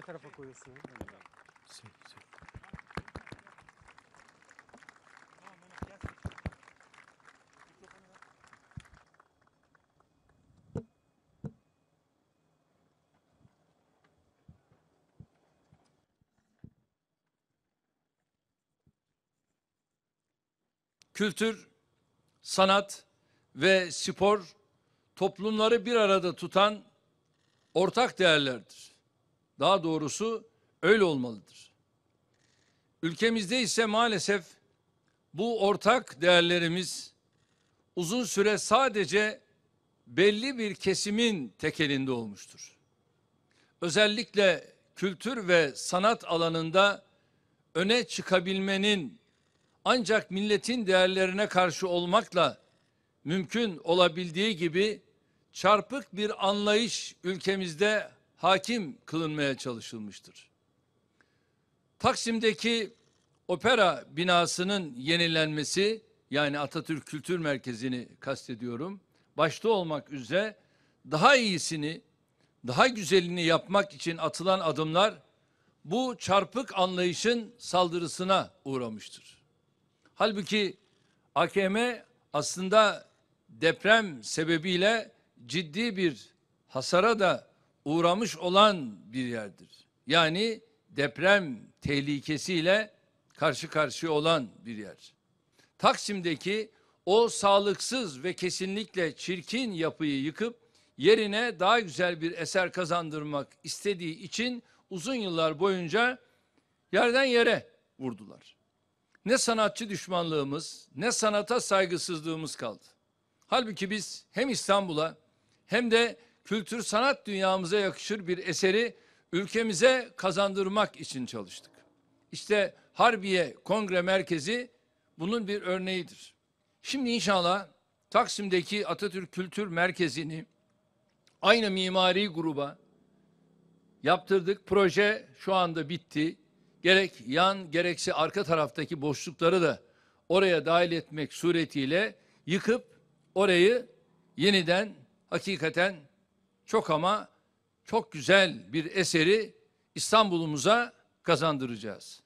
Ne tarafa koyuyorsun? Sür, sür. Kültür, sanat ve spor toplumları bir arada tutan ortak değerlerdir. Daha doğrusu öyle olmalıdır. Ülkemizde ise maalesef bu ortak değerlerimiz uzun süre sadece belli bir kesimin tekelinde olmuştur. Özellikle kültür ve sanat alanında öne çıkabilmenin ancak milletin değerlerine karşı olmakla mümkün olabildiği gibi çarpık bir anlayış ülkemizde hakim kılınmaya çalışılmıştır. Taksim'deki opera binasının yenilenmesi yani Atatürk Kültür Merkezi'ni kastediyorum. Başta olmak üzere daha iyisini, daha güzelini yapmak için atılan adımlar bu çarpık anlayışın saldırısına uğramıştır. Halbuki AKM aslında deprem sebebiyle ciddi bir hasara da uğramış olan bir yerdir. Yani deprem tehlikesiyle karşı karşıya olan bir yer. Taksim'deki o sağlıksız ve kesinlikle çirkin yapıyı yıkıp yerine daha güzel bir eser kazandırmak istediği için uzun yıllar boyunca yerden yere vurdular. Ne sanatçı düşmanlığımız ne sanata saygısızlığımız kaldı. Halbuki biz hem İstanbul'a hem de kültür sanat dünyamıza yakışır bir eseri ülkemize kazandırmak için çalıştık. İşte Harbiye Kongre Merkezi bunun bir örneğidir. Şimdi inşallah Taksim'deki Atatürk Kültür Merkezi'ni aynı mimari gruba yaptırdık. Proje şu anda bitti. Gerek yan gerekse arka taraftaki boşlukları da oraya dahil etmek suretiyle yıkıp orayı yeniden hakikaten çok ama çok güzel bir eseri İstanbul'umuza kazandıracağız.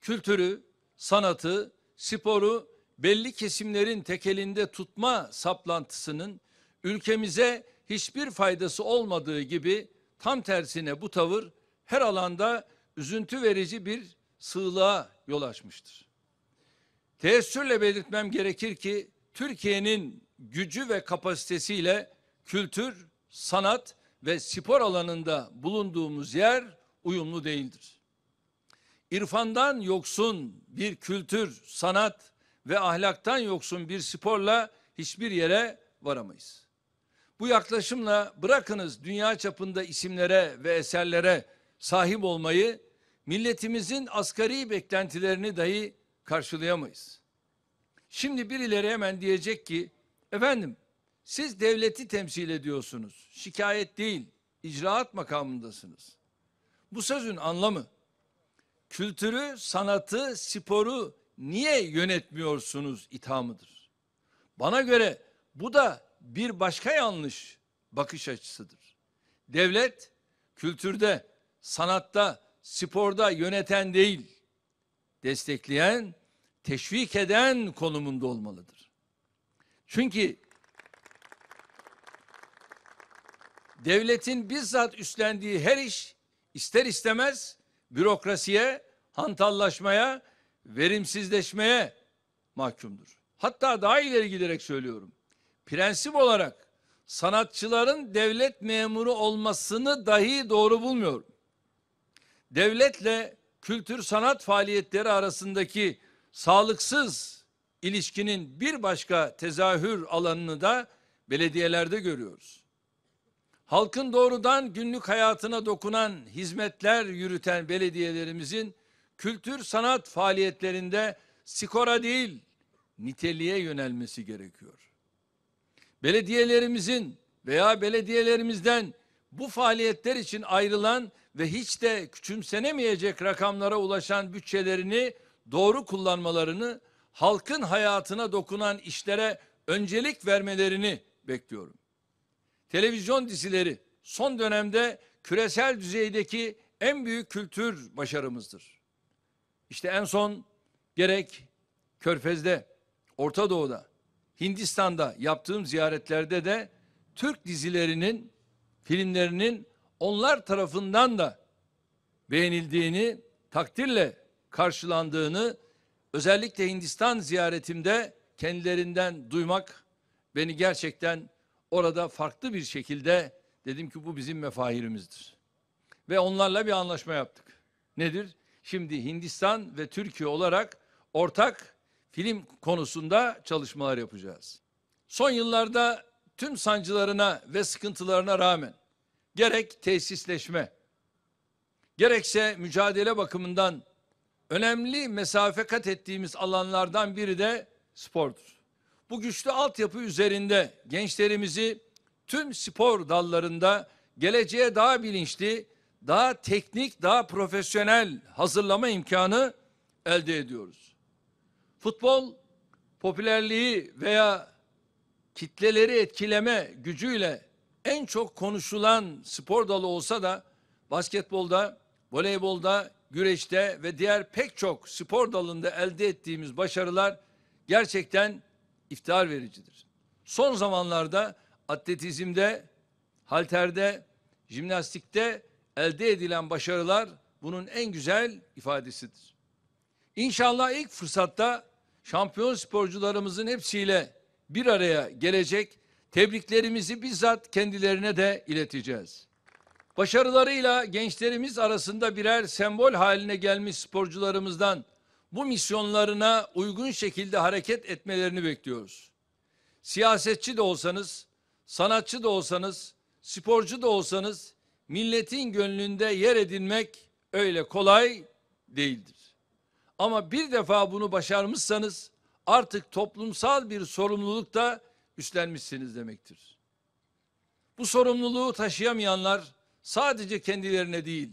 Kültürü, sanatı, sporu belli kesimlerin tekelinde tutma saplantısının ülkemize hiçbir faydası olmadığı gibi tam tersine bu tavır her alanda üzüntü verici bir sığlığa yol açmıştır. Teessürle belirtmem gerekir ki Türkiye'nin gücü ve kapasitesiyle kültür sanat ve spor alanında bulunduğumuz yer uyumlu değildir. İrfandan yoksun bir kültür, sanat ve ahlaktan yoksun bir sporla hiçbir yere varamayız. Bu yaklaşımla bırakınız dünya çapında isimlere ve eserlere sahip olmayı, milletimizin asgari beklentilerini dahi karşılayamayız. Şimdi birileri hemen diyecek ki, efendim siz devleti temsil ediyorsunuz. Şikayet değil, icraat makamındasınız. Bu sözün anlamı kültürü, sanatı, sporu niye yönetmiyorsunuz ithamıdır. Bana göre bu da bir başka yanlış bakış açısıdır. Devlet kültürde, sanatta, sporda yöneten değil, destekleyen, teşvik eden konumunda olmalıdır. Çünkü devletin bizzat üstlendiği her iş ister istemez bürokrasiye, hantallaşmaya, verimsizleşmeye mahkumdur. Hatta daha ileri giderek söylüyorum. Prensip olarak sanatçıların devlet memuru olmasını dahi doğru bulmuyorum. Devletle kültür sanat faaliyetleri arasındaki sağlıksız ilişkinin bir başka tezahür alanını da belediyelerde görüyoruz halkın doğrudan günlük hayatına dokunan hizmetler yürüten belediyelerimizin kültür sanat faaliyetlerinde skora değil niteliğe yönelmesi gerekiyor. Belediyelerimizin veya belediyelerimizden bu faaliyetler için ayrılan ve hiç de küçümsenemeyecek rakamlara ulaşan bütçelerini doğru kullanmalarını, halkın hayatına dokunan işlere öncelik vermelerini bekliyorum televizyon dizileri son dönemde küresel düzeydeki en büyük kültür başarımızdır. İşte en son gerek Körfez'de, Orta Doğu'da, Hindistan'da yaptığım ziyaretlerde de Türk dizilerinin, filmlerinin onlar tarafından da beğenildiğini, takdirle karşılandığını özellikle Hindistan ziyaretimde kendilerinden duymak beni gerçekten orada farklı bir şekilde dedim ki bu bizim mefahirimizdir. Ve onlarla bir anlaşma yaptık. Nedir? Şimdi Hindistan ve Türkiye olarak ortak film konusunda çalışmalar yapacağız. Son yıllarda tüm sancılarına ve sıkıntılarına rağmen gerek tesisleşme, gerekse mücadele bakımından önemli mesafe kat ettiğimiz alanlardan biri de spordur. Bu güçlü altyapı üzerinde gençlerimizi tüm spor dallarında geleceğe daha bilinçli, daha teknik, daha profesyonel hazırlama imkanı elde ediyoruz. Futbol popülerliği veya kitleleri etkileme gücüyle en çok konuşulan spor dalı olsa da basketbolda, voleybolda, güreşte ve diğer pek çok spor dalında elde ettiğimiz başarılar gerçekten iftihar vericidir. Son zamanlarda atletizmde, halterde, jimnastikte elde edilen başarılar bunun en güzel ifadesidir. İnşallah ilk fırsatta şampiyon sporcularımızın hepsiyle bir araya gelecek, tebriklerimizi bizzat kendilerine de ileteceğiz. Başarılarıyla gençlerimiz arasında birer sembol haline gelmiş sporcularımızdan bu misyonlarına uygun şekilde hareket etmelerini bekliyoruz. Siyasetçi de olsanız, sanatçı da olsanız, sporcu da olsanız milletin gönlünde yer edinmek öyle kolay değildir. Ama bir defa bunu başarmışsanız artık toplumsal bir sorumluluk da üstlenmişsiniz demektir. Bu sorumluluğu taşıyamayanlar sadece kendilerine değil,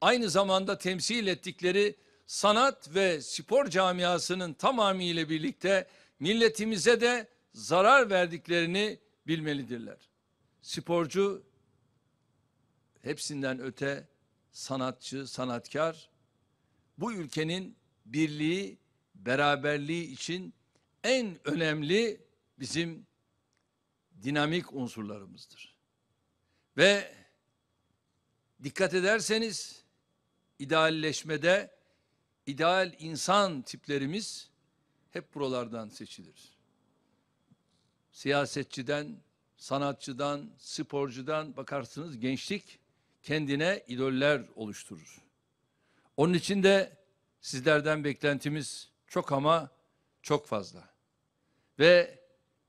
aynı zamanda temsil ettikleri sanat ve spor camiasının tamamıyla birlikte milletimize de zarar verdiklerini bilmelidirler. Sporcu hepsinden öte sanatçı, sanatkar bu ülkenin birliği, beraberliği için en önemli bizim dinamik unsurlarımızdır. Ve dikkat ederseniz idealleşmede ideal insan tiplerimiz hep buralardan seçilir. Siyasetçiden, sanatçıdan, sporcudan bakarsınız gençlik kendine idoller oluşturur. Onun için de sizlerden beklentimiz çok ama çok fazla. Ve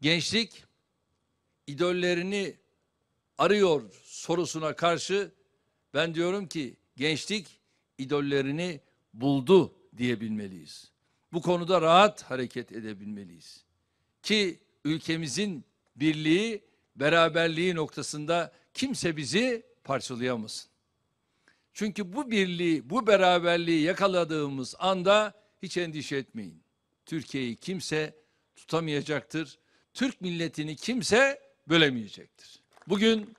gençlik idollerini arıyor sorusuna karşı ben diyorum ki gençlik idollerini buldu diyebilmeliyiz. Bu konuda rahat hareket edebilmeliyiz. Ki ülkemizin birliği, beraberliği noktasında kimse bizi parçalayamasın. Çünkü bu birliği, bu beraberliği yakaladığımız anda hiç endişe etmeyin. Türkiye'yi kimse tutamayacaktır. Türk milletini kimse bölemeyecektir. Bugün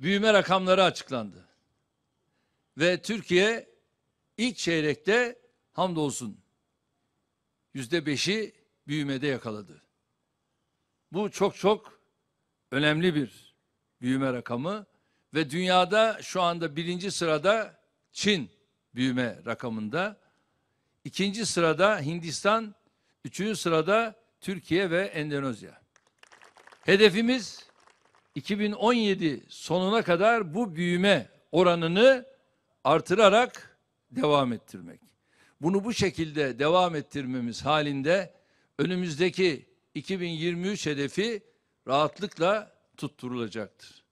büyüme rakamları açıklandı. Ve Türkiye İlk çeyrekte hamdolsun yüzde beşi büyümede yakaladı. Bu çok çok önemli bir büyüme rakamı ve dünyada şu anda birinci sırada Çin büyüme rakamında, ikinci sırada Hindistan, üçüncü sırada Türkiye ve Endonezya. Hedefimiz 2017 sonuna kadar bu büyüme oranını artırarak devam ettirmek. Bunu bu şekilde devam ettirmemiz halinde önümüzdeki 2023 hedefi rahatlıkla tutturulacaktır.